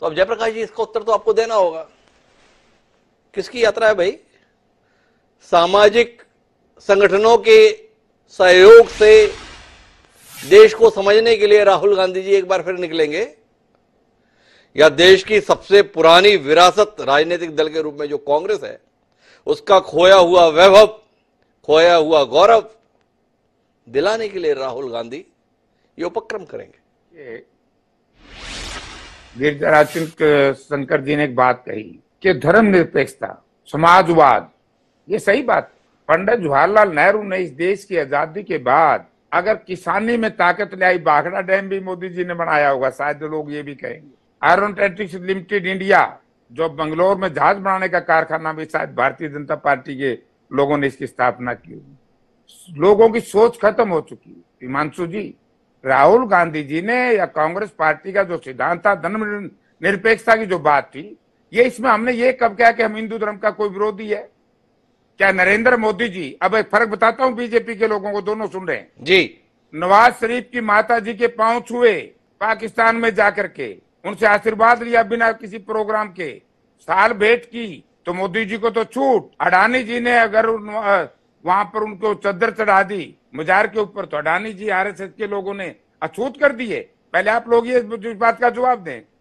तो अब जयप्रकाश जी इसका उत्तर तो आपको देना होगा किसकी यात्रा है भाई सामाजिक संगठनों के सहयोग से देश को समझने के लिए राहुल गांधी जी एक बार फिर निकलेंगे या देश की सबसे पुरानी विरासत राजनीतिक दल के रूप में जो कांग्रेस है उसका खोया हुआ वैभव खोया हुआ गौरव दिलाने के लिए राहुल गांधी ये उपक्रम करेंगे सिंह शंकर जी ने एक बात कही कि धर्म निरपेक्षता समाजवाद ये सही बात पंडित जवाहरलाल नेहरू ने इस देश की आजादी के बाद अगर किसानी में ताकत ले आई बाघड़ा डैम भी मोदी जी ने बनाया होगा शायद लोग ये भी कहेंगे आयरन आयरनटेटिक्स लिमिटेड इंडिया जो बंगलोर में जहाज बनाने का कारखाना भी शायद भारतीय जनता पार्टी के लोगों ने इसकी स्थापना की लोगों की सोच खत्म हो चुकी हिमांशु जी राहुल गांधी जी ने या कांग्रेस पार्टी का जो सिद्धांत था धर्म निरपेक्षता की जो बात थी ये इसमें हमने ये कब कहा कि हम हिंदू धर्म का कोई विरोधी है क्या नरेंद्र मोदी जी अब एक फर्क बताता हूँ बीजेपी के लोगों को दोनों सुन रहे हैं जी नवाज शरीफ की माता जी के पांव छुए पाकिस्तान में जाकर के उनसे आशीर्वाद लिया बिना किसी प्रोग्राम के साल भेंट की तो मोदी जी को तो छूट अडानी जी ने अगर वहां पर उनको चदर चढ़ा दी मजार के ऊपर तो अडानी जी आर के लोगों ने अछूत कर दिए पहले आप लोग ये बात का जवाब दें